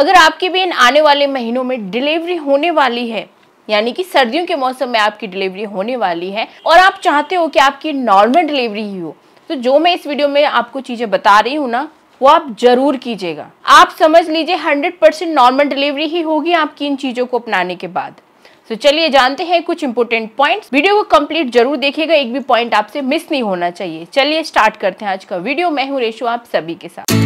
अगर आपकी भी इन आने वाले महीनों में डिलीवरी होने वाली है यानी कि सर्दियों के मौसम में आपकी डिलीवरी होने वाली है और आप चाहते हो कि आपकी नॉर्मल डिलीवरी ही हो तो जो मैं इस वीडियो में आपको चीज़ें बता रही हूँ ना वो आप जरूर कीजिएगा आप समझ लीजिए हंड्रेड परसेंट नॉर्मल डिलीवरी ही होगी आपकी इन चीज़ों को अपनाने के बाद तो चलिए जानते हैं कुछ इंपोर्टेंट पॉइंट्स वीडियो को कंप्लीट जरूर देखिएगा एक भी पॉइंट आपसे मिस नहीं होना चाहिए चलिए स्टार्ट करते हैं आज का वीडियो मैं हूँ रेशो आप सभी के साथ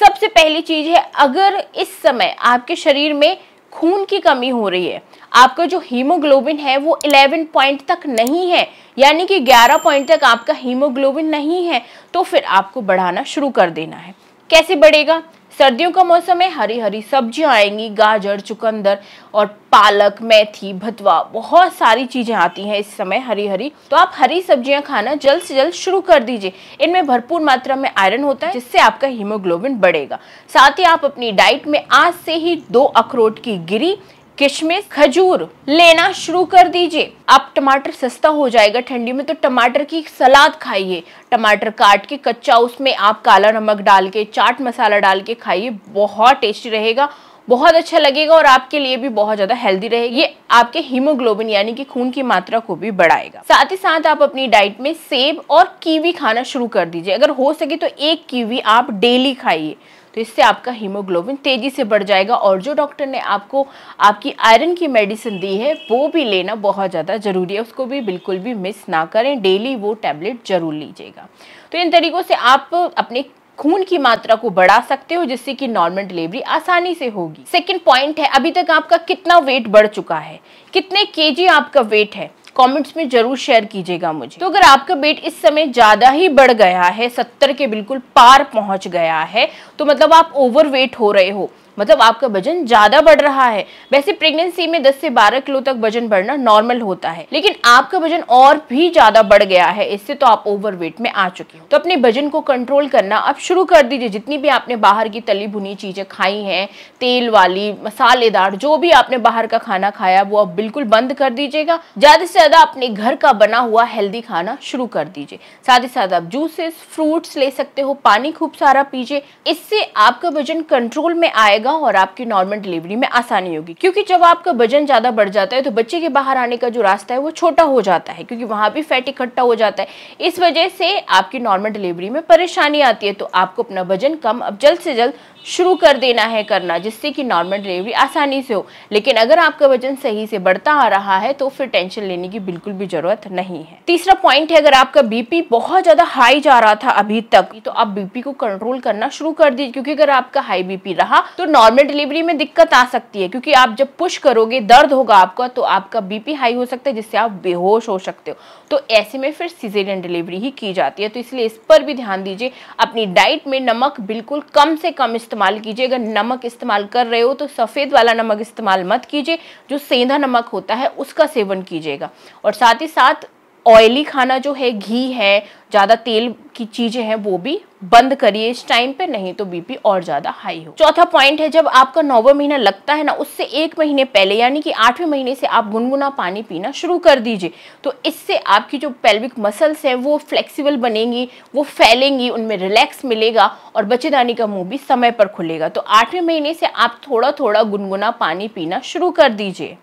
सबसे पहली चीज है अगर इस समय आपके शरीर में खून की कमी हो रही है आपका जो हीमोग्लोबिन है वो 11 पॉइंट तक नहीं है यानी कि 11 पॉइंट तक आपका हीमोग्लोबिन नहीं है तो फिर आपको बढ़ाना शुरू कर देना है कैसे बढ़ेगा सर्दियों का मौसम है हरी हरी सब्जियां आएंगी गाजर चुकंदर और पालक मेथी भतवा बहुत सारी चीजें आती हैं इस समय हरी हरी तो आप हरी सब्जियां खाना जल्द से जल्द शुरू कर दीजिए इनमें भरपूर मात्रा में आयरन होता है जिससे आपका हीमोग्लोबिन बढ़ेगा साथ ही आप अपनी डाइट में आज से ही दो अखरोट की गिरी किशमिश खजूर लेना शुरू कर दीजिए आप टमाटर सस्ता हो जाएगा ठंडी में तो टमाटर की सलाद खाइए टमाटर काट के कच्चा उसमें आप काला नमक डाल के चाट मसाला डाल के खाइए बहुत टेस्टी रहेगा बहुत अच्छा लगेगा और आपके लिए भी बहुत ज्यादा हेल्दी रहेगा ये आपके हीमोग्लोबिन यानी कि खून की मात्रा को भी बढ़ाएगा साथ ही साथ आप अपनी डाइट में सेब और कीवी खाना शुरू कर दीजिए अगर हो सके तो एक कीवी आप डेली खाइए तो इससे आपका हीमोग्लोबिन तेज़ी से बढ़ जाएगा और जो डॉक्टर ने आपको आपकी आयरन की मेडिसिन दी है वो भी लेना बहुत ज़्यादा ज़रूरी है उसको भी बिल्कुल भी मिस ना करें डेली वो टैबलेट ज़रूर लीजिएगा तो इन तरीक़ों से आप अपने खून की मात्रा को बढ़ा सकते हो जिससे कि नॉर्मल डिलीवरी आसानी से होगी सेकेंड पॉइंट है अभी तक आपका कितना वेट बढ़ चुका है कितने केजी आपका वेट है कमेंट्स में जरूर शेयर कीजिएगा मुझे तो अगर आपका वेट इस समय ज़्यादा ही बढ़ गया है सत्तर के बिल्कुल पार पहुंच गया है तो मतलब आप ओवरवेट हो रहे हो मतलब आपका वजन ज्यादा बढ़ रहा है वैसे प्रेगनेंसी में 10 से 12 किलो तक वजन बढ़ना नॉर्मल होता है लेकिन आपका वजन और भी ज्यादा बढ़ गया है इससे तो आप ओवरवेट में आ चुके हो तो अपने वजन को कंट्रोल करना आप शुरू कर दीजिए जितनी भी आपने बाहर की तली भुनी चीजें खाई हैं तेल वाली मसालेदार जो भी आपने बाहर का खाना खाया वो आप बिल्कुल बंद कर दीजिएगा ज्यादा से ज़्यादा अपने घर का बना हुआ हेल्दी खाना शुरू कर दीजिए साथ ही साथ आप जूसेस फ्रूट्स ले सकते हो पानी खूब सारा पीजिए इससे आपका वजन कंट्रोल में आएगा और आपकी नॉर्मल डिलीवरी में आसानी होगी क्योंकि जब आपका वजन ज़्यादा बढ़ जाता है तो बच्चे के बाहर आने का जो रास्ता है वो छोटा हो जाता है क्योंकि वहां भी फैट इकट्ठा हो जाता है इस वजह से आपकी नॉर्मल डिलीवरी में परेशानी आती है तो आपको अपना वजन कम अब जल्द से जल्द शुरू कर देना है करना जिससे कि नॉर्मल डिलीवरी आसानी से हो लेकिन अगर आपका वजन सही से बढ़ता आ रहा है तो फिर टेंशन लेने की बिल्कुल भी जरूरत नहीं है तीसरा पॉइंट है अगर आपका बीपी बहुत ज्यादा हाई जा रहा था अभी तक तो आप बीपी को कंट्रोल करना शुरू कर दीजिए क्योंकि अगर आपका हाई बीपी रहा तो नॉर्मल डिलीवरी में दिक्कत आ सकती है क्योंकि आप जब पुश करोगे दर्द होगा आपका तो आपका बीपी हाई हो सकता है जिससे आप बेहोश हो सकते हो तो ऐसे में फिर सीजेरियन डिलीवरी ही की जाती है तो इसलिए इस पर भी ध्यान दीजिए अपनी डाइट में नमक बिल्कुल कम से कम इस्तेमाल कीजिए अगर नमक इस्तेमाल कर रहे हो तो सफ़ेद वाला नमक इस्तेमाल मत कीजिए जो सेंधा नमक होता है उसका सेवन कीजिएगा और साथ ही साथ ऑयली खाना जो है घी है ज़्यादा तेल की चीज़ें हैं वो भी बंद करिए इस टाइम पे नहीं तो बीपी और ज़्यादा हाई हो चौथा पॉइंट है जब आपका नौवा महीना लगता है ना उससे एक महीने पहले यानी कि आठवें महीने से आप गुनगुना पानी पीना शुरू कर दीजिए तो इससे आपकी जो पेल्विक मसल्स हैं वो फ्लेक्सिबल बनेंगी वो फैलेंगी उनमें रिलैक्स मिलेगा और बच्चेदानी का मुँह भी समय पर खुलेगा तो आठवें महीने से आप थोड़ा थोड़ा गुनगुना पानी पीना शुरू कर दीजिए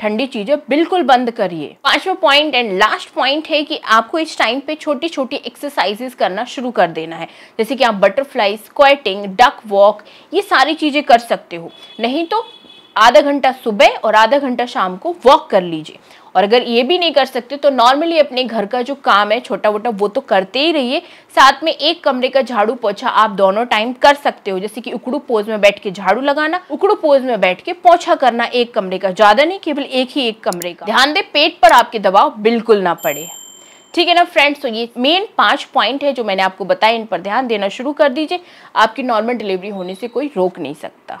ठंडी चीज़ें बिल्कुल बंद करिए पांचवा पॉइंट एंड लास्ट पॉइंट है कि आपको इस टाइम पे छोटी छोटी एक्सरसाइजेस करना शुरू कर देना है जैसे कि आप बटरफ्लाई स्क्वाटिंग डक वॉक ये सारी चीज़ें कर सकते हो नहीं तो आधा घंटा सुबह और आधा घंटा शाम को वॉक कर लीजिए और अगर ये भी नहीं कर सकते तो नॉर्मली अपने घर का जो काम है छोटा मोटा वो तो करते ही रहिए साथ में एक कमरे का झाड़ू पोछा आप दोनों टाइम कर सकते हो जैसे कि उकड़ू पोज में बैठ के झाड़ू लगाना उकड़ू पोज में बैठ के पोछा करना एक कमरे का ज्यादा नहीं केवल एक ही एक कमरे का ध्यान दे पेट पर आपके दबाव बिल्कुल ना पड़े ठीक है ना फ्रेंड्स तो ये मेन पांच पॉइंट है जो मैंने आपको बताया इन पर ध्यान देना शुरू कर दीजिए आपकी नॉर्मल डिलीवरी होने से कोई रोक नहीं सकता